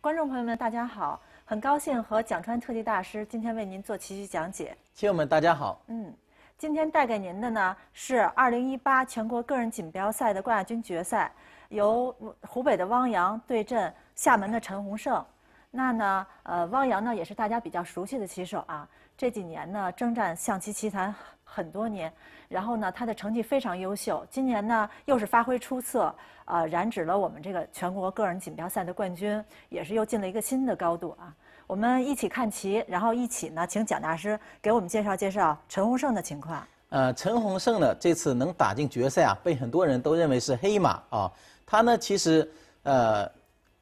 观众朋友们，大家好！很高兴和蒋川特级大师今天为您做棋局讲解。棋友们，大家好！嗯，今天带给您的呢是2018全国个人锦标赛的冠亚军决赛，由湖北的汪洋对阵厦门的陈泓胜。那呢，呃，汪洋呢也是大家比较熟悉的棋手啊，这几年呢征战象棋棋坛。很多年，然后呢，他的成绩非常优秀。今年呢，又是发挥出色，呃，染指了我们这个全国个人锦标赛的冠军，也是又进了一个新的高度啊。我们一起看齐，然后一起呢，请蒋大师给我们介绍介绍陈洪胜的情况。呃，陈洪胜呢，这次能打进决赛啊，被很多人都认为是黑马啊。他呢，其实呃。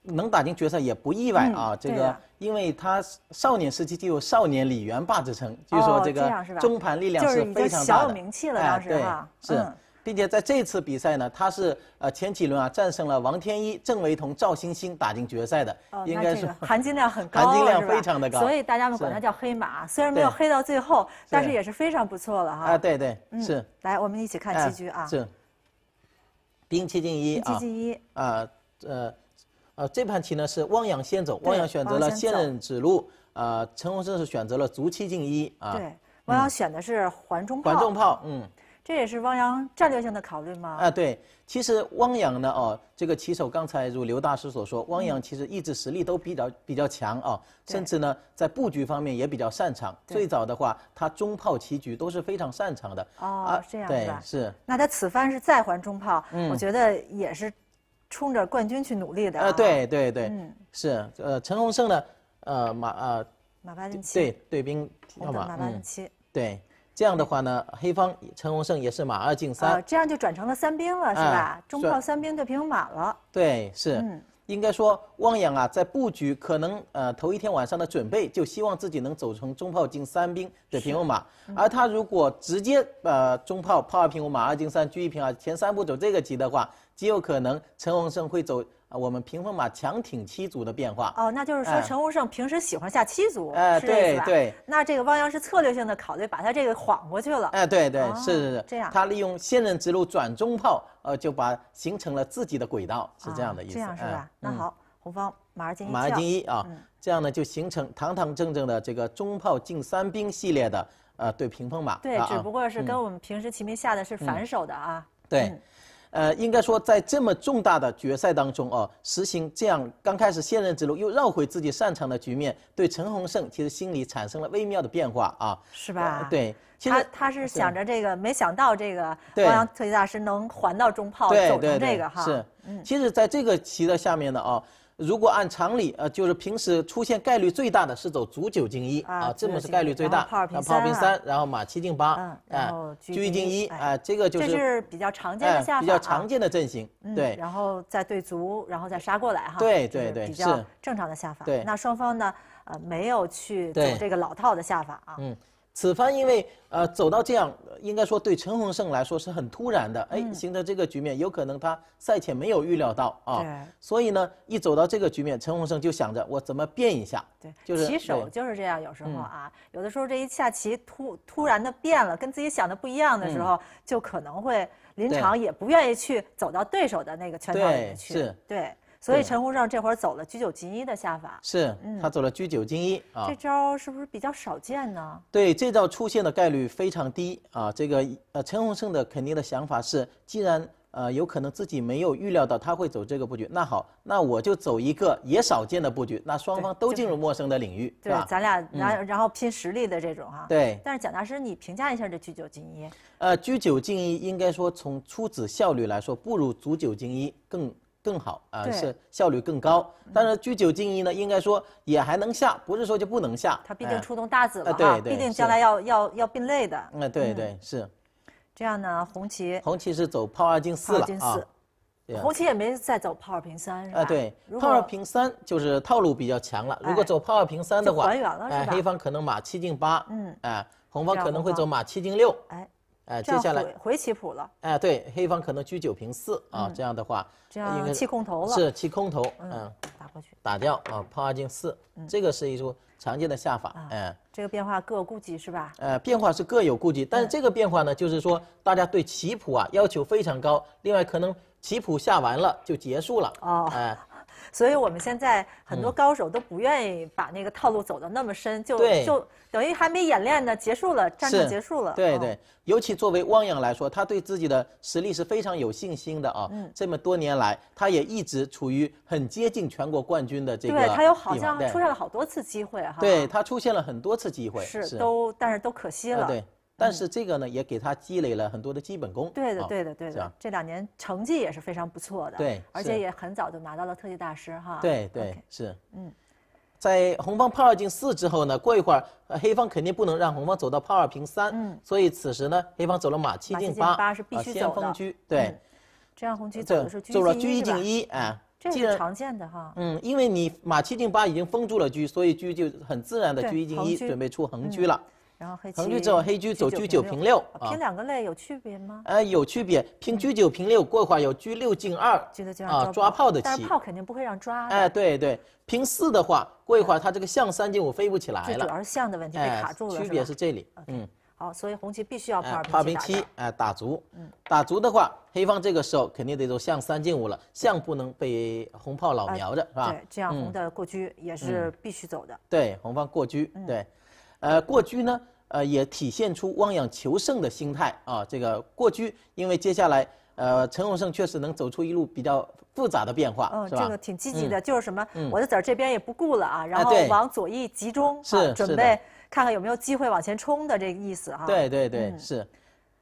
能打进决赛也不意外啊！这个，因为他少年时期就有“少年李元霸”之称，据、说这个中盘力量是非常大的。哎，对，是，并且在这次比赛呢，他是呃前几轮啊战胜了王天一、郑惟桐、赵星星打进决赛的，应该是含金量很高含金量非常的高，所以大家们管他叫黑马。虽然没有黑到最后，但是也是非常不错了哈。啊，对对，是。来，我们一起看棋局啊。是。兵七进一。啊。七进一。啊，呃。呃，这盘棋呢是汪洋先走，汪洋选择了先人指路，啊，陈红胜是选择了卒七进一啊。对，汪洋选的是环中炮。环中炮，嗯。这也是汪洋战略性的考虑吗？啊，对。其实汪洋呢，哦，这个棋手刚才如刘大师所说，汪洋其实一直实力都比较比较强啊，甚至呢在布局方面也比较擅长。最早的话，他中炮棋局都是非常擅长的。啊，这样对，是。那他此番是再环中炮，我觉得也是。冲着冠军去努力的啊！对对对，嗯、是呃，陈洪胜的呃马呃马八进七对对兵要马，对这样的话呢，黑方陈洪胜也是马二进三，这样就转成了三兵了是吧？中炮三兵对平马了，对是。应该说，汪洋啊，在布局可能呃头一天晚上的准备，就希望自己能走成中炮进三兵的平五马。而他如果直接呃中炮炮二平五马二进三车一平二，前三步走这个棋的话，极有可能陈荣胜会走。啊，我们平风马强挺七卒的变化哦，那就是说陈红胜平时喜欢下七卒，哎，对对。那这个汪洋是策略性的考虑，把他这个晃过去了。哎，对对，是是是。这样。他利用仙人指路转中炮，呃，就把形成了自己的轨道，是这样的意思。这样是吧？那好，红方马二进一。马二进一啊，这样呢就形成堂堂正正的这个中炮进三兵系列的呃对平风马。对，只不过是跟我们平时棋面下的是反手的啊。对。呃，应该说，在这么重大的决赛当中哦，实行这样刚开始先任之路，又绕回自己擅长的局面，对陈红胜其实心里产生了微妙的变化啊。是吧？对，他他是想着这个，没想到这个王阳特级大师能还到中炮走出这个哈。是，其实，在这个棋的下面呢，哦。如果按常理，呃，就是平时出现概率最大的是走卒九进一啊，这么是概率最大，然后炮兵平三，然后马七进八，然后车一进一，哎，这个就是这是比较常见的下法比较常见的阵型，对，然后再对卒，然后再杀过来哈，对对对，是比较正常的下法，对，那双方呢，呃，没有去走这个老套的下法啊，嗯。此番因为呃走到这样，应该说对陈洪胜来说是很突然的。哎，形成这个局面，有可能他赛前没有预料到啊。所以呢，一走到这个局面，陈洪胜就想着我怎么变一下。对，就是。棋手就是这样，有时候啊，有的时候这一下棋突突然的变了，跟自己想的不一样的时候，就可能会临场也不愿意去走到对手的那个圈套里面去。对，对。所以陈红胜这会儿走了居九进一的下法，是他走了居九进一啊，这招是不是比较少见呢？对，这招出现的概率非常低啊。这个呃，陈红胜的肯定的想法是，既然呃有可能自己没有预料到他会走这个布局，那好，那我就走一个也少见的布局，那双方都进入陌生的领域，是吧？咱俩然然后拼实力的这种啊。对。但是蒋大师，你评价一下这居九进一？呃，居九进一应该说从出子效率来说，不如足九进一更。更好啊，是效率更高。但是居九进一呢，应该说也还能下，不是说就不能下。他毕竟出动大子了，毕竟将来要要要并类的。嗯，对对是。这样呢，红旗。红旗是走炮二进四了啊。红旗也没再走炮二平三，是吧？哎，对，炮二平三就是套路比较强了。如果走炮二平三的话，哎，黑方可能马七进八，嗯，哎，红方可能会走马七进六。哎。哎，接下来回棋谱了。哎，对，黑方可能车九平四啊，这样的话，这样弃空头了，是弃空头，嗯，打过去，打掉啊，炮二进四，这个是一种常见的下法，哎，这个变化各有顾忌是吧？呃，变化是各有顾忌，但是这个变化呢，就是说大家对棋谱啊要求非常高，另外可能棋谱下完了就结束了，哦，哎。所以，我们现在很多高手都不愿意把那个套路走的那么深，就就等于还没演练呢，结束了，战斗结束了。对对。尤其作为汪洋来说，他对自己的实力是非常有信心的啊。嗯。这么多年来，他也一直处于很接近全国冠军的这个。对他有好像出现了好多次机会哈。对他出现了很多次机会。是。都，但是都可惜了。对。但是这个呢，也给他积累了很多的基本功。对的，对的，对的。这两年成绩也是非常不错的。对，而且也很早就拿到了特级大师哈。对，对，是。嗯，在红方炮二进四之后呢，过一会儿，黑方肯定不能让红方走到炮二平三。嗯。所以此时呢，黑方走了马七进八。八是必须走的。先封车。对。这样红居。对。走了车一进一，哎，这是常见的哈。嗯，因为你马七进八已经封住了车，所以车就很自然的车一进一，准备出横车了。然后黑车走，黑车走，车九平六。平两个类有区别吗？哎，有区别，平车九平六，过一会儿有车六进二，啊，抓炮的棋。但是炮肯定不会让抓。哎，对对，平四的话，过一会儿它这个象三进五飞不起来了。主要是象的问题被卡住了。区别是这里，嗯，好，所以红棋必须要炮平七。炮平七，哎，打足。打足的话，黑方这个时候肯定得走象三进五了，象不能被红炮老瞄着，是吧？对，这样红的过车也是必须走的。对，红方过车，对，呃，过车呢？呃，也体现出汪洋求胜的心态啊。这个过居，因为接下来呃，陈永胜确实能走出一路比较复杂的变化，嗯，这个挺积极的。就是什么，我的子儿这边也不顾了啊，然后往左翼集中，是准备看看有没有机会往前冲的这个意思哈。对对对，是。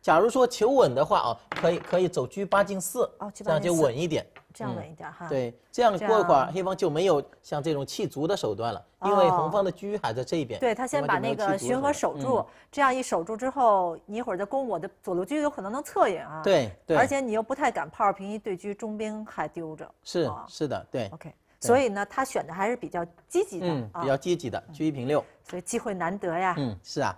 假如说求稳的话啊，可以可以走车八进四，这样就稳一点，这样稳一点哈。对，这样过一会儿黑方就没有像这种弃卒的手段了，因为红方的车还在这一边。对他先把那个巡河守住，这样一守住之后，你一会儿再攻我的左路车，有可能能策应啊。对，而且你又不太敢炮二平一对车，中兵还丢着。是是的，对。OK，所以呢，他选的还是比较积极的比较积极的，车一平六。所以机会难得呀。嗯，是啊，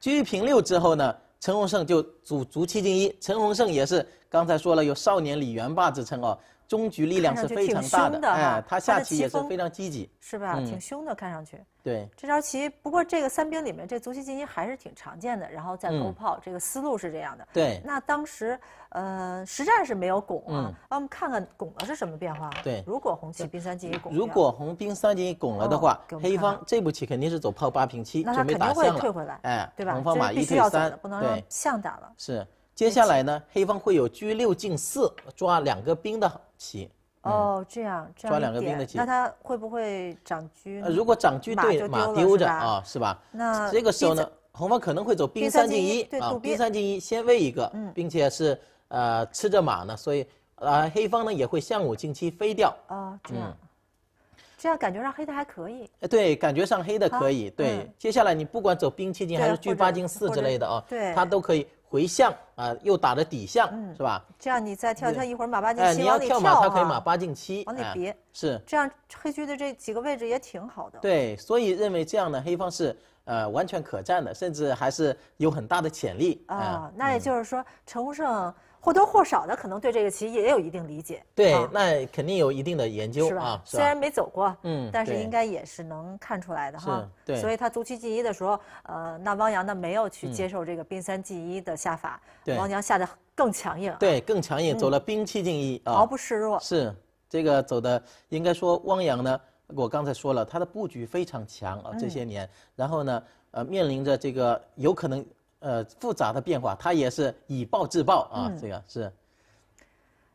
车一平六之后呢？陈洪胜就足足七进一，陈洪胜也是刚才说了有少年李元霸之称哦。中局力量是非常大的，哎，他下棋也是非常积极，是吧？挺凶的，看上去。对，这招棋。不过这个三兵里面，这足七进行还是挺常见的。然后再勾炮，这个思路是这样的。对。那当时，呃，实战是没有拱啊。嗯。我们看看拱的是什么变化。对。如果红棋兵三进一拱，如果红兵三进一拱了的话，黑方这步棋肯定是走炮八平七，准备打象了。那他肯定会退回来。哎，对吧？这必须要走的，不能让象打了。是。接下来呢，黑方会有车六进四抓两个兵的棋哦，这样抓两个兵的棋，那他会不会长车？如果长车对马丢着啊，是吧？那这个时候呢，红方可能会走兵三进一啊，兵三进一先喂一个，并且是呃吃着马呢，所以呃黑方呢也会象五进七飞掉啊，这样，这样感觉上黑的还可以。哎，对，感觉上黑的可以。对，接下来你不管走兵七进还是车八进四之类的啊，对，他都可以。回象啊，又打了底象，是吧？这样你再跳跳，一会儿马八进七，你要跳马，它可以马八进七，往里别是这样，黑车的这几个位置也挺好的。对，所以认为这样呢，黑方是呃完全可战的，甚至还是有很大的潜力啊。那也就是说，陈红胜。或多或少的可能对这个棋也有一定理解，对，那肯定有一定的研究，是吧？虽然没走过，嗯，但是应该也是能看出来的哈。对，所以他卒七进一的时候，呃，那汪洋呢没有去接受这个兵三进一的下法，对，汪洋下的更强硬，对，更强硬，走了兵七进一啊，毫不示弱。是这个走的，应该说汪洋呢，我刚才说了，他的布局非常强啊，这些年，然后呢，呃，面临着这个有可能。呃，复杂的变化，它也是以暴制暴啊，这个是。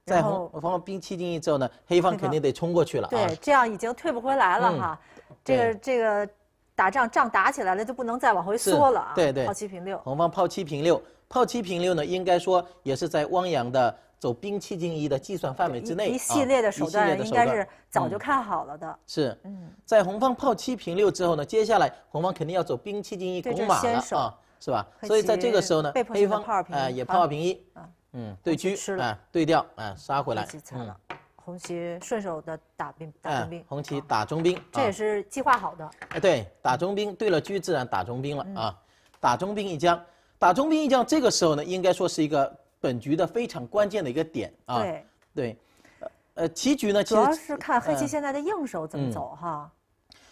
在红方兵七进一之后呢，黑方肯定得冲过去了啊。对，这样已经退不回来了哈。这个这个打仗仗打起来了就不能再往回缩了啊。对对。炮七平六，红方炮七平六，炮七平六呢，应该说也是在汪洋的走兵七进一的计算范围之内。一系列的手段应该是早就看好了的。是嗯，在红方炮七平六之后呢，接下来红方肯定要走兵七进一拱马了啊。是吧？所以在这个时候呢，黑方哎也炮平一啊，嗯，对车啊，对调啊，杀回来。红棋顺手的打兵打中兵，红棋打中兵，这也是计划好的。哎，对，打中兵，对了车自然打中兵了啊，打中兵一将，打中兵一将，这个时候呢，应该说是一个本局的非常关键的一个点啊。对对，呃，棋局呢，主要是看黑棋现在的应手怎么走哈。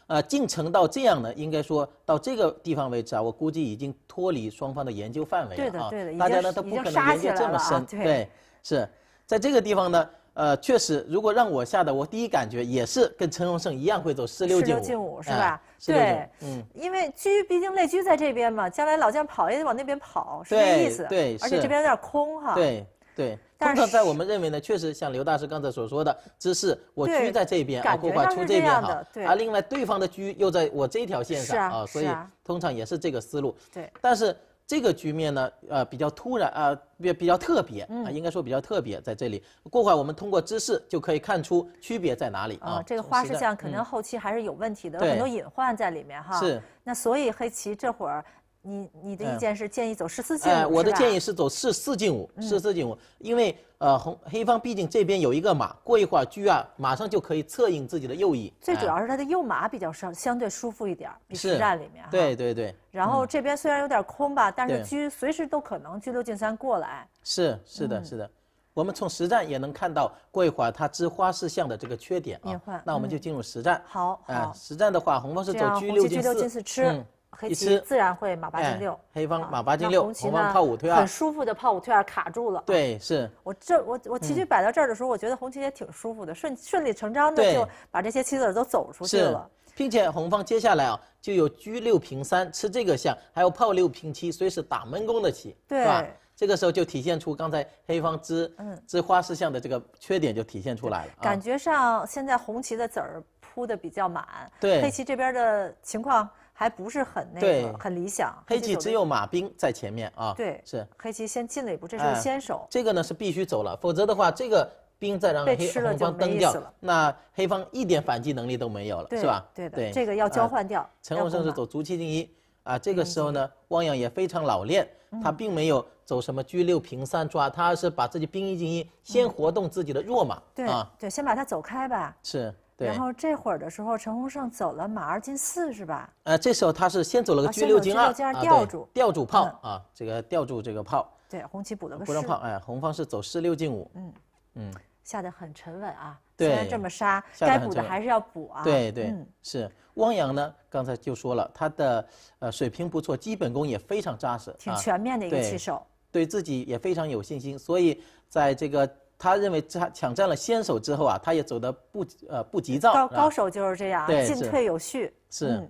啊，进程到这样呢，应该说到这个地方为止啊，我估计已经脱离双方的研究范围了啊。大家呢都不可能研究这么深，对，是。在这个地方呢，呃，确实，如果让我下的，我第一感觉也是跟陈荣胜一样会走四六进五，是吧？对，嗯，因为居毕竟类居在这边嘛，将来老将跑也得往那边跑，是这意思。对，对，而且这边有点空哈。对对。通常在我们认为呢，确实像刘大师刚才所说的，芝士我居在这边啊，过会出这边哈，啊，另外对方的居又在我这条线上啊，所以通常也是这个思路。对。但是这个局面呢，呃，比较突然啊，比比较特别啊，应该说比较特别在这里。过会我们通过芝士就可以看出区别在哪里啊。这个花式象可能后期还是有问题的，有很多隐患在里面哈。是。那所以黑棋这会儿。你你的意见是建议走十四进五，我的建议是走四四进五，四四进五，因为呃红黑方毕竟这边有一个马，过一会儿车啊马上就可以策应自己的右翼，最主要是他的右马比较舒相对舒服一点，比实战里面。对对对。然后这边虽然有点空吧，但是车随时都可能车六进三过来。是是的是的，我们从实战也能看到，过一会儿他之花式象的这个缺点啊。那我们就进入实战。好。啊，实战的话，红方是走车六进四吃。黑棋自然会马八进六，黑方马八进六，红方炮五退二很舒服的炮五退二卡住了。对，是。我这我我棋局摆到这儿的时候，我觉得红棋也挺舒服的，顺顺理成章的就把这些棋子儿都走出去了。并且红方接下来啊就有车六平三吃这个象，还有炮六平七，所以是打闷攻的棋，对吧？这个时候就体现出刚才黑方之之花式象的这个缺点就体现出来了。感觉上现在红棋的子儿铺的比较满，对，黑棋这边的情况。还不是很那个，很理想。黑棋只有马兵在前面啊，对，是黑棋先进了一步，这是先手。这个呢是必须走了，否则的话，这个兵再让黑方蹬掉，那黑方一点反击能力都没有了，是吧？对的，对，这个要交换掉。陈文胜是走卒七进一啊，这个时候呢，汪洋也非常老练，他并没有走什么车六平三抓，他是把自己兵一进一，先活动自己的弱马啊，对，先把它走开吧。是。然后这会儿的时候，陈洪胜走了马二进四是吧？呃，这时候他是先走了个车六进二，啊，吊住，吊住炮啊，这个吊住这个炮。对，红旗补了个士。不让炮，哎，红方是走士六进五。嗯嗯，下得很沉稳啊，虽然这么杀，该补的还是要补啊。对对，是汪洋呢，刚才就说了，他的呃水平不错，基本功也非常扎实，挺全面的一个棋手，对自己也非常有信心，所以在这个。他认为他抢占了先手之后啊，他也走的不呃不急躁，高高手就是这样，啊，进退有序。是，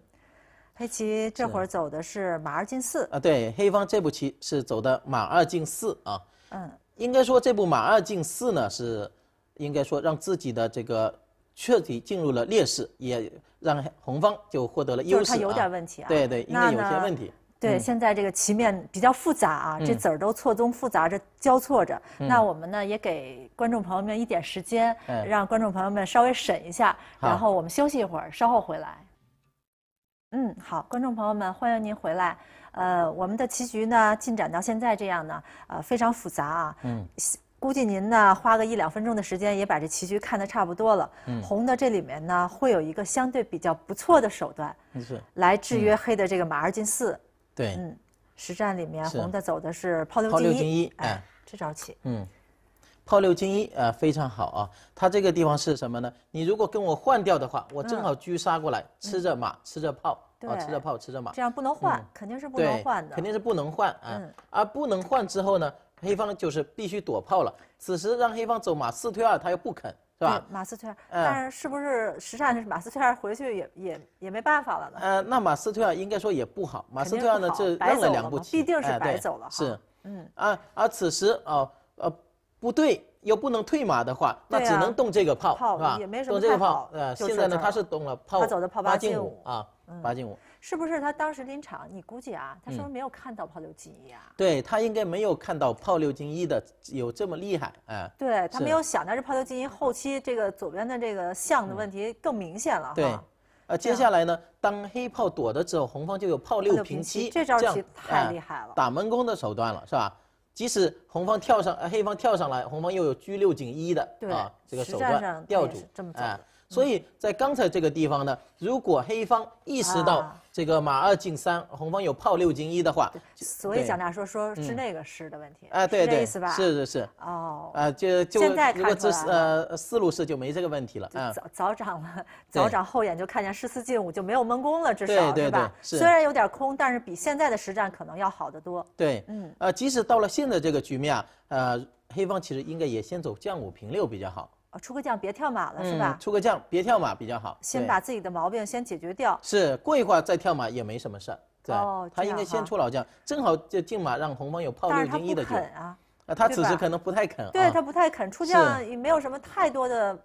黑棋这会儿走的是马二进四啊，对，黑方这步棋是走的马二进四啊。嗯，应该说这步马二进四呢是，应该说让自己的这个彻底进入了劣势，也让红方就获得了优势。有点问题啊，对对，应该有些问题。对，现在这个棋面比较复杂啊，这子儿都错综复杂着交错着。那我们呢，也给观众朋友们一点时间，让观众朋友们稍微审一下，然后我们休息一会儿，稍后回来。嗯，好，观众朋友们，欢迎您回来。呃，我们的棋局呢进展到现在这样呢，呃，非常复杂啊。嗯。估计您呢花个一两分钟的时间，也把这棋局看得差不多了。嗯。红的这里面呢，会有一个相对比较不错的手段，来制约黑的这个马二进四。对，嗯，实战里面红的走的是炮六进一，哎，这招棋，嗯，炮六进一呃，非常好啊。他这个地方是什么呢？你如果跟我换掉的话，我正好车杀过来，吃着马，吃着炮，啊，吃着炮，吃着马，这样不能换，肯定是不能换的，肯定是不能换啊。而不能换之后呢，黑方就是必须躲炮了。此时让黑方走马四退二，他又不肯。是吧？马斯切尔，但是是不是实战是马斯切尔回去也也也没办法了呢？呃，那马斯切尔应该说也不好，马斯切尔呢就当了两步棋，必定是白走了是，嗯啊而此时哦呃不对，又不能退马的话，那只能动这个炮是吧？动这个炮，呃，现在呢他是动了炮，八进五啊，八进五。是不是他当时临场？你估计啊，他是不是没有看到炮六进一啊？对他应该没有看到炮六进一的有这么厉害，哎。对他没有想，到这炮六进一后期这个左边的这个象的问题更明显了哈。对，呃，接下来呢，当黑炮躲的时候，红方就有炮六平七，这招棋太厉害了，打门攻的手段了，是吧？即使红方跳上，黑方跳上来，红方又有车六进一的啊，这个手段吊住，哎，所以在刚才这个地方呢，如果黑方意识到。这个马二进三，红方有炮六进一的话，所以蒋大说说是那个士的问题。啊，对对，是是是。哦，呃，就就如果这呃四路士就没这个问题了。早早长了，早长后眼就看见士四进五就没有闷攻了，至少对吧？虽然有点空，但是比现在的实战可能要好得多。对，嗯，呃，即使到了现在这个局面，呃，黑方其实应该也先走将五平六比较好。出个将别跳马了是吧？出个将别跳马比较好。先把自己的毛病先解决掉。是，过一会儿再跳马也没什么事儿。哦，他应该先出老将，正好就进马让红方有炮六进一的将。他肯啊。他此时可能不太肯。对他不太肯，出将也没有什么太多的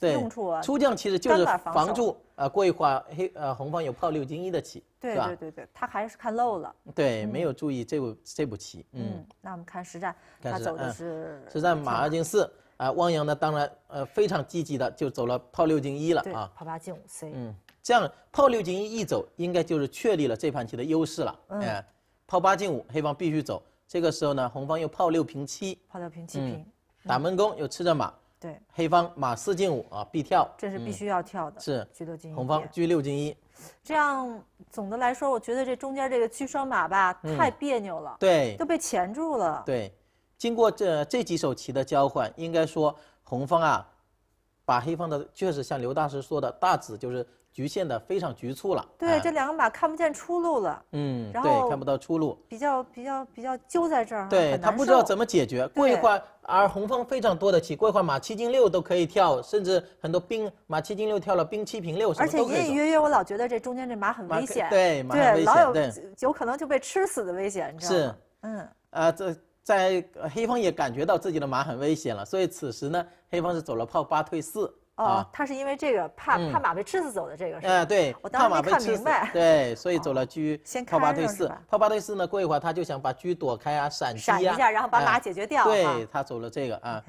用处啊。出将其实就是防住啊，过一会儿黑呃红方有炮六进一的棋，对吧？对对对，他还是看漏了。对，没有注意这步这步棋。嗯，那我们看实战，他走的是实战马二进四。啊，汪洋呢？当然，呃，非常积极的就走了炮六进一了啊，炮八进五 c。嗯，这样炮六进一一走，应该就是确立了这盘棋的优势了。嗯，炮八进五，黑方必须走。这个时候呢，红方又炮六平七，炮六平七平，打闷攻又吃着马。对，黑方马四进五啊，必跳。这是必须要跳的。是，居六进一。红方居六进一，这样总的来说，我觉得这中间这个居双马吧，太别扭了。对，都被钳住了。对。经过这这几手棋的交换，应该说红方啊，把黑方的确实像刘大师说的，大子就是局限的非常局促了。对，这两个马看不见出路了。嗯，对，看不到出路。比较比较比较揪在这儿。对他不知道怎么解决。过一会儿，而红方非常多的棋，过一会儿马七进六都可以跳，甚至很多兵马七进六跳了兵七平六什么都而且隐隐约约，我老觉得这中间这马很危险。对，马很危险。对，老有有可能就被吃死的危险，你知道吗？是。嗯。啊，这。在黑方也感觉到自己的马很危险了，所以此时呢，黑方是走了炮八退四啊。他是因为这个怕怕马被吃死走的这个是吧？啊对，怕马被吃死。对，所以走了车炮八退四。炮八退四呢，过一会儿他就想把车躲开啊，闪啊。闪一下，然后把马解决掉对他走了这个啊，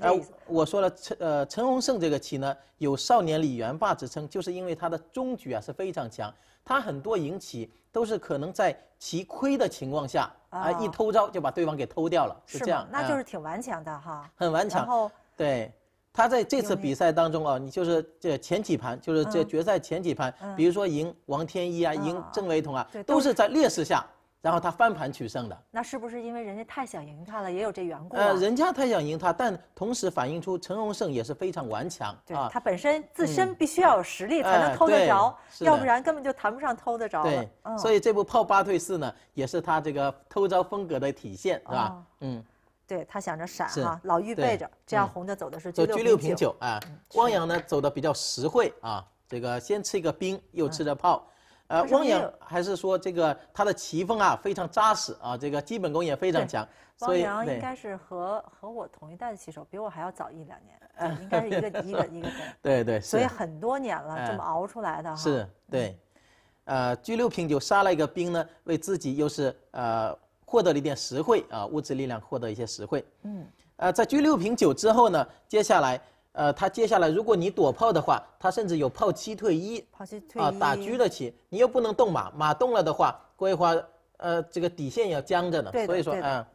哎，我说了陈呃陈洪胜这个棋呢有少年李元霸之称，就是因为他的中局啊是非常强。他很多赢棋都是可能在棋亏的情况下啊，一偷招就把对方给偷掉了，是这样，那就是挺顽强的哈，很顽强。对，他在这次比赛当中啊，你就是这前几盘，就是这决赛前几盘，比如说赢王天一啊，赢郑惟桐啊，都是在劣势下。然后他翻盘取胜的，那是不是因为人家太想赢他了，也有这缘故？呃，人家太想赢他，但同时反映出陈荣胜也是非常顽强。对，他本身自身必须要有实力才能偷得着，要不然根本就谈不上偷得着。对，所以这步炮八退四呢，也是他这个偷招风格的体现，是吧？嗯，对他想着闪哈，老预备着，这样红的走的是九六平九啊。汪洋呢走的比较实惠啊，这个先吃一个兵，又吃着炮。呃，汪洋还是说这个他的棋风啊非常扎实啊，这个基本功也非常强。汪洋应该是和和我同一代的棋手，比我还要早一两年，应该是一个一个一个。对对。所以很多年了，这么熬出来的哈。是对，呃，居六平酒杀了一个兵呢，为自己又是呃获得了一点实惠啊，物质力量获得一些实惠。嗯。呃，在居六平酒之后呢，接下来。呃，他接下来如果你躲炮的话，他甚至有炮七退一，啊，打车的棋，你又不能动马，马动了的话，规划呃，这个底线要僵着呢。所以说啊，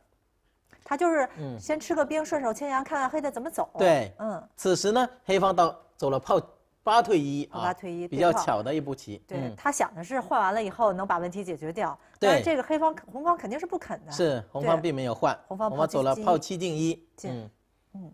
他就是先吃个兵，顺手牵羊，看看黑的怎么走。对。嗯。此时呢，黑方到走了炮八退一啊，八退一，比较巧的一步棋。对他想的是换完了以后能把问题解决掉，但是这个黑方红方肯定是不肯的。是红方并没有换，红方走了炮七进一。进。嗯。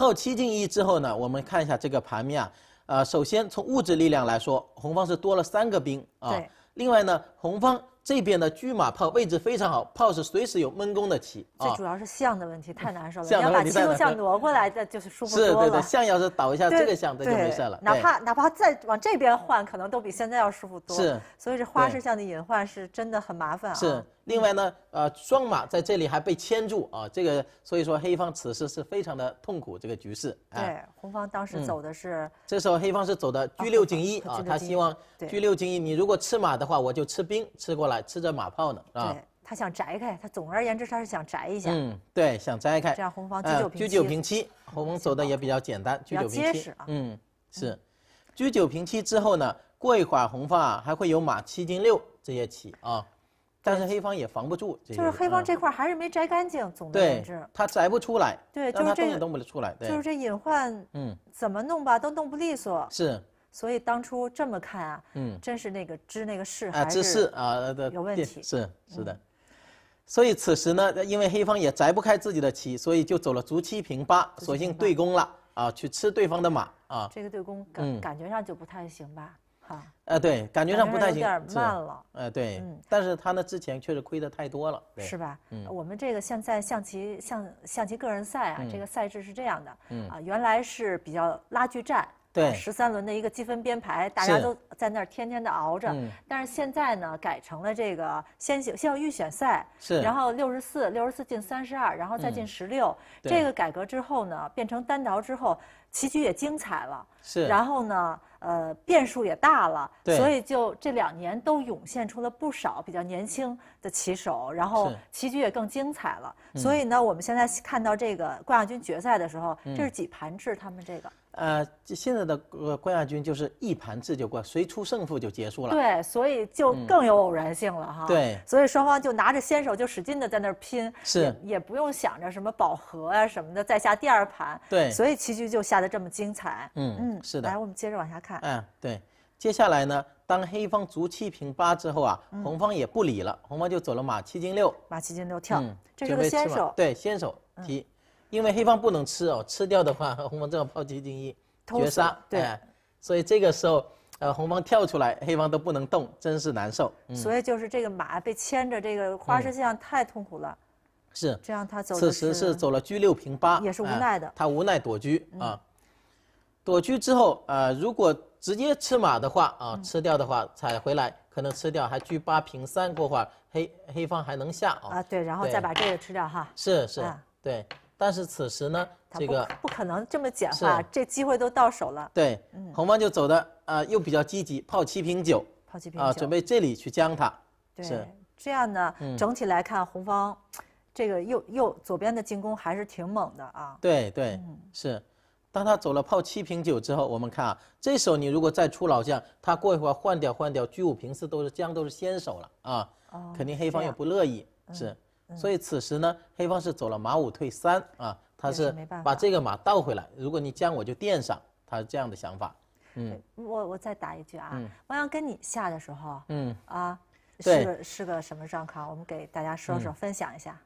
炮七进一之后呢，我们看一下这个盘面啊，呃，首先从物质力量来说，红方是多了三个兵啊。另外呢，红方这边的车马炮位置非常好，炮是随时有闷攻的棋。这主要是象的问题，太难受了，你要把七路象挪过来，那就是舒服多了。是象要是倒一下这个象，这就没事了。哪怕哪怕再往这边换，可能都比现在要舒服多。是。所以这花式象的隐患是真的很麻烦啊。是。另外呢，呃，双马在这里还被牵住啊，这个所以说黑方此时是非常的痛苦，这个局势。对，红方当时走的是。这时候黑方是走的车六进一啊，他希望车六进一。你如果吃马的话，我就吃兵，吃过来吃着马炮呢，啊。他想摘开，他总而言之他是想摘一下。嗯，对，想摘开。这样红方车九平七。红方走的也比较简单。车九平七。啊。嗯，是。车九平七之后呢，过一会儿红方啊还会有马七进六这些棋啊。但是黑方也防不住，就是黑方这块还是没摘干净，总的言之，他摘不出来，对，就是动也动不了出来，就是这隐患，嗯，怎么弄吧都弄不利索，是，所以当初这么看啊，嗯，真是那个知那个事还是有问题，是是的，所以此时呢，因为黑方也摘不开自己的棋，所以就走了卒七平八，索性对攻了啊，去吃对方的马啊，这个对攻感感觉上就不太行吧。啊，呃，对，感觉上不太行，有点慢了。呃，对，嗯，但是他呢，之前确实亏的太多了，是吧？嗯，我们这个现在象棋象象棋个人赛啊，这个赛制是这样的，嗯，啊，原来是比较拉锯战，对，十三轮的一个积分编排，大家都在那儿天天的熬着，但是现在呢，改成了这个先先要预选赛，是，然后六十四六十四进三十二，然后再进十六，这个改革之后呢，变成单淘之后。棋局也精彩了，是。然后呢，呃，变数也大了，对。所以就这两年都涌现出了不少比较年轻的棋手，然后棋局也更精彩了。所以呢，我们现在看到这个冠亚军决赛的时候，这是几盘制他们这个。呃，现在的呃关亚军就是一盘制就过，谁出胜负就结束了。对，所以就更有偶然性了哈。对，所以双方就拿着先手就使劲的在那儿拼，是也不用想着什么饱和啊什么的，再下第二盘。对，所以棋局就下的这么精彩。嗯嗯，是的。来，我们接着往下看。嗯，对。接下来呢，当黑方卒七平八之后啊，红方也不理了，红方就走了马七进六，马七进六跳，这是个先手。对，先手提。因为黑方不能吃哦，吃掉的话，红方正好炮击进一，绝杀，对，所以这个时候，呃，红方跳出来，黑方都不能动，真是难受。所以就是这个马被牵着，这个花实际太痛苦了，是这样，他走此时是走了车六平八，也是无奈的，他无奈躲车啊，躲车之后，呃，如果直接吃马的话啊，吃掉的话，踩回来可能吃掉还车八平三，过会黑黑方还能下啊对，然后再把这个吃掉哈，是是，对。但是此时呢，这个不可能这么简化，这机会都到手了。对，红方就走的啊，又比较积极，炮七平九，炮七平九，准备这里去将他。是这样呢，整体来看，红方这个右右左边的进攻还是挺猛的啊。对对，是，当他走了炮七平九之后，我们看啊，这时候你如果再出老将，他过一会儿换掉换掉，车五平四都是将都是先手了啊，肯定黑方也不乐意是。所以此时呢，黑方是走了马五退三啊，他是把这个马倒回来。如果你将我就垫上，他是这样的想法。嗯，我我再打一句啊，汪洋跟你下的时候，嗯啊，是是个什么状况？我们给大家说说，分享一下。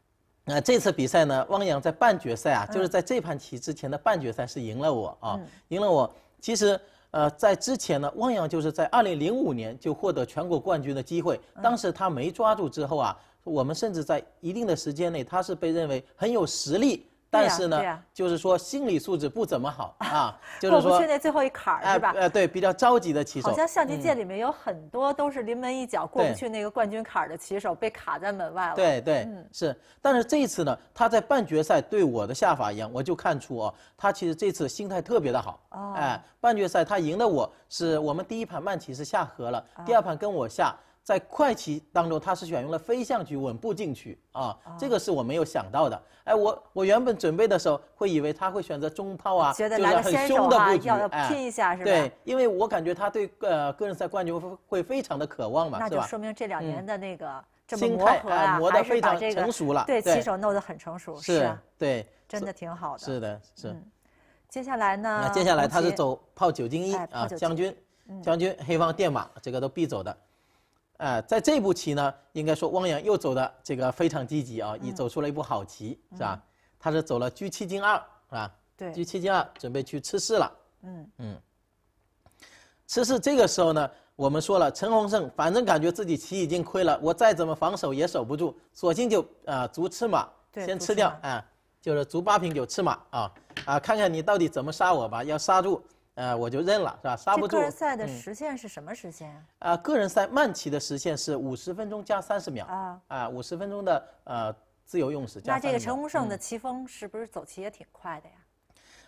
那这次比赛呢，汪洋在半决赛啊，就是在这盘棋之前的半决赛是赢了我啊，赢了我。其实呃，在之前呢，汪洋就是在二零零五年就获得全国冠军的机会，当时他没抓住之后啊。我们甚至在一定的时间内，他是被认为很有实力，但是呢，就是说心理素质不怎么好啊。就过不去那最后一坎儿是吧？呃，对，比较着急的棋手。好像象棋界里面有很多都是临门一脚过不去那个冠军坎儿的棋手，被卡在门外了。对对，是。但是这一次呢，他在半决赛对我的下法一样，我就看出哦，他其实这次心态特别的好。哎，半决赛他赢了我，是我们第一盘慢棋是下和了，第二盘跟我下。在快棋当中，他是选用了飞象局稳步进取啊，这个是我没有想到的。哎，我我原本准备的时候会以为他会选择中炮啊，这个很凶的布局，要拼一下是吧？对，因为我感觉他对呃个人赛冠军会非常的渴望嘛，是吧？那就说明这两年的那个心态啊，非常成熟了，对棋手弄得很成熟，是，对，真的挺好的。是的，是。接下来呢？接下来他是走炮九进一啊，将军，将军，黑方电马，这个都必走的。哎，在这步棋呢，应该说汪洋又走的这个非常积极啊，已走出了一步好棋，是吧？他是走了车七进二，啊，对，车七进二准备去吃士了，嗯嗯。吃士这个时候呢，我们说了，陈洪胜反正感觉自己棋已经亏了，我再怎么防守也守不住，索性就啊卒吃马，先吃掉啊，就是卒八平九吃马啊啊，看看你到底怎么杀我吧，要杀住。呃，我就认了，是吧？刹不住。这个人赛的时限是什么时限啊？啊，个人赛慢棋的时限是五十分钟加三十秒啊啊，五十分钟的呃自由用时加那这个陈红胜的棋风是不是走棋也挺快的呀？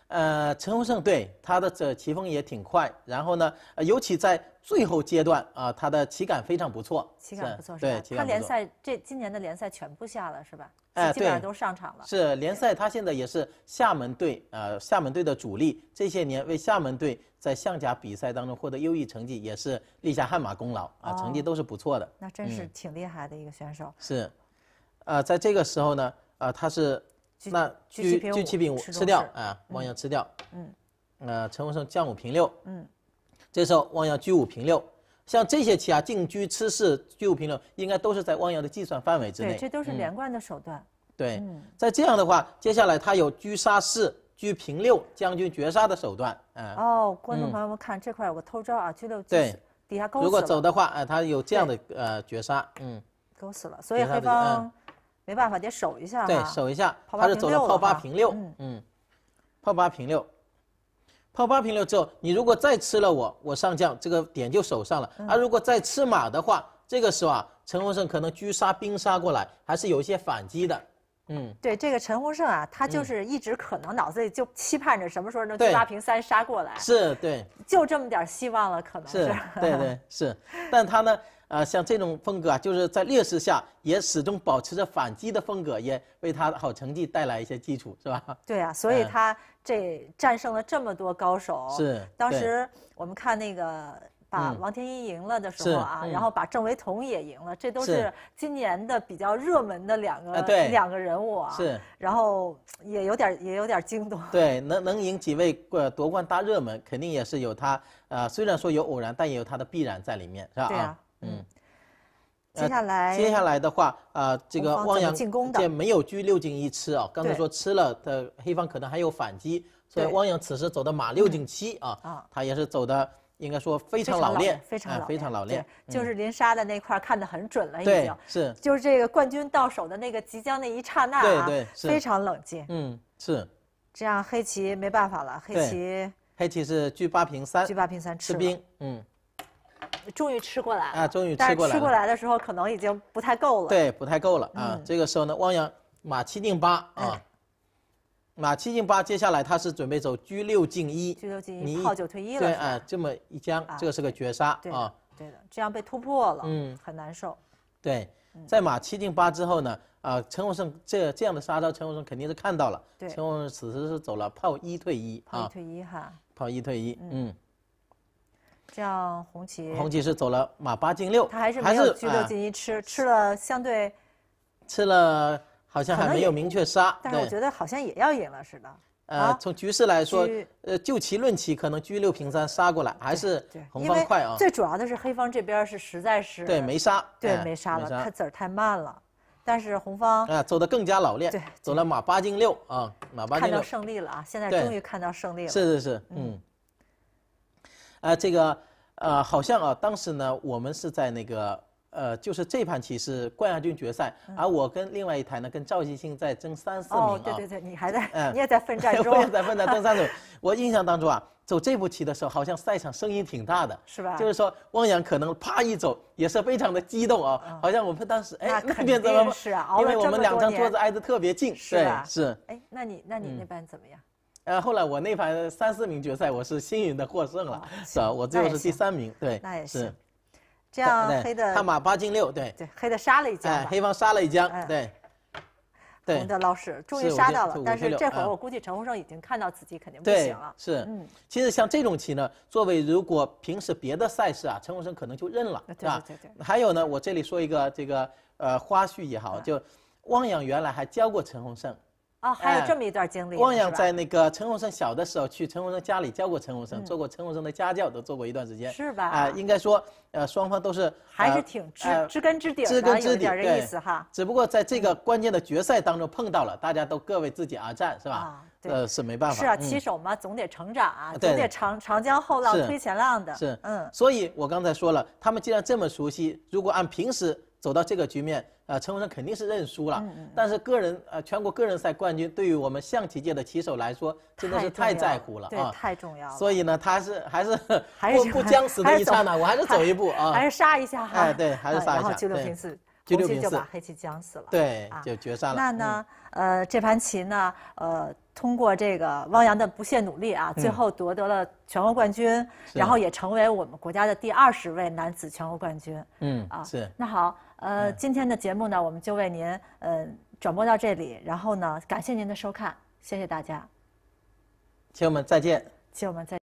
呃，陈洪胜对他的这棋风也挺快，然后呢，尤其在最后阶段啊，他的棋感非常不错，棋感不错是吧？对，他联赛这今年的联赛全部下了是吧？哎，基本上都上场了。是联赛，他现在也是厦门队呃，厦门队的主力。这些年为厦门队在象甲比赛当中获得优异成绩，也是立下汗马功劳啊，成绩都是不错的。那真是挺厉害的一个选手。是，呃，在这个时候呢，呃，他是。那居居七平五吃掉啊，汪洋吃掉，嗯，呃，陈文胜将五平六，嗯，这时候汪洋居五平六，像这些棋啊，进居吃士，居五平六，应该都是在汪洋的计算范围之内。对，这都是连贯的手段。对，在这样的话，接下来他有居杀士，居平六，将军绝杀的手段，嗯。哦，观众朋友们看这块有个偷招啊，居六对，底下如果走的话，哎，他有这样的呃绝杀，嗯，勾死了，所以黑方。没办法，得守一下。对，守一下。他是走了炮八平六，嗯，炮八平六，炮八平六之后，你如果再吃了我，我上将这个点就守上了。而如果再吃马的话，这个时候啊，陈洪胜可能车杀兵杀过来，还是有一些反击的。嗯，对，这个陈洪胜啊，他就是一直可能脑子里就期盼着什么时候能车八平三杀过来。是对，就这么点希望了，可能是。对对是，但他呢？啊，像这种风格啊，就是在劣势下也始终保持着反击的风格，也为他的好成绩带来一些基础，是吧？对啊，所以他这战胜了这么多高手。是，当时我们看那个把王天一赢了的时候啊，然后把郑惟桐也赢了，这都是今年的比较热门的两个两个人物啊。是，然后也有点也有点惊动。对，能能赢几位个夺冠大热门，肯定也是有他啊，虽然说有偶然，但也有他的必然在里面，是吧？对啊。嗯，接下来接下来的话，啊，这个汪洋这没有居六进一吃啊，刚才说吃了的黑方可能还有反击，所以汪洋此时走的马六进七啊，他也是走的，应该说非常老练，非常老非常老练，就是林莎的那块看得很准了，已经是就是这个冠军到手的那个即将那一刹那啊，非常冷静，嗯是，这样黑棋没办法了，黑棋黑棋是居八平三，居八平三吃兵，嗯。终于吃过来啊！终于吃过来，吃过来的时候可能已经不太够了。对，不太够了啊！这个时候呢，汪洋马七进八啊，马七进八，接下来他是准备走车六进一，车六进一，炮九退一了。对啊，这么一将，这个是个绝杀啊！对的，这样被突破了，嗯，很难受。对，在马七进八之后呢，啊，陈武胜这这样的杀招，陈武胜肯定是看到了。陈武胜此时是走了炮一退一啊，退一哈，炮一退一，嗯。这样红旗，红旗是走了马八进六，他还是没有居六进一吃，吃了相对吃了好像还没有明确杀，但是我觉得好像也要赢了似的。呃，从局势来说，呃，就棋论棋，可能居六平三杀过来，还是红方快啊。最主要的是黑方这边是实在是对没杀，对没杀了，他子儿太慢了。但是红方啊，走的更加老练，对，走了马八进六啊，马八进六看到胜利了啊，现在终于看到胜利了，是是是，嗯。啊，这个，呃，好像啊，当时呢，我们是在那个，呃，就是这盘棋是冠亚军决赛，而我跟另外一台呢，跟赵星星在争三四名啊。哦，对对对，你还在，嗯，你也在奋战 中。我也在奋战，争三四名。我印象当中啊，走这步棋的时候，好像赛场声音挺大的，是吧？就是说，汪洋可能啪一走，也是非常的激动啊，好像我们当时，哎，那见得，真是啊，这因为我们两张桌子挨得特别近，对，是。哎，那你，那你那边怎么样？呃，后来我那盘三四名决赛，我是幸运的获胜了，是吧？我最后是第三名，对，那也是。这样黑的他马八进六，对对，黑的杀了一将，黑方杀了一将，对。我们的老师终于杀到了，但是这会儿我估计陈红胜已经看到自己肯定不行了。是，嗯，其实像这种棋呢，作为如果平时别的赛事啊，陈红胜可能就认了，对吧？对对。还有呢，我这里说一个这个呃花絮也好，就汪洋原来还教过陈红胜。哦，还有这么一段经历，汪洋在那个陈洪生小的时候去陈洪生家里教过陈洪生，做过陈洪生的家教，都做过一段时间，是吧？啊，应该说，呃，双方都是还是挺知知根知底，知根知底的意思哈。只不过在这个关键的决赛当中碰到了，大家都各为自己而战，是吧？呃，是没办法，是啊，棋手嘛，总得成长啊，总得长长江后浪推前浪的，是嗯。所以我刚才说了，他们既然这么熟悉，如果按平时。走到这个局面，呃，陈文生肯定是认输了。但是个人，呃，全国个人赛冠军对于我们象棋界的棋手来说，真的是太在乎了对，太重要了。所以呢，他是 还是不不将死的一刹呢？我还是走一步啊，还是杀一下哈。哎，对，还是杀一下。然后九六平四，九六就把黑棋将死了。对，就决杀了。那呢，呃，这盘棋呢，呃，通过这个汪洋的不懈努力啊，最后夺得了全国冠军，然后也成为我们国家的第二十位男子全国冠军。嗯，啊，是。那好。呃，今天的节目呢，我们就为您呃转播到这里。然后呢，感谢您的收看，谢谢大家。亲，我们再见。亲，我们再。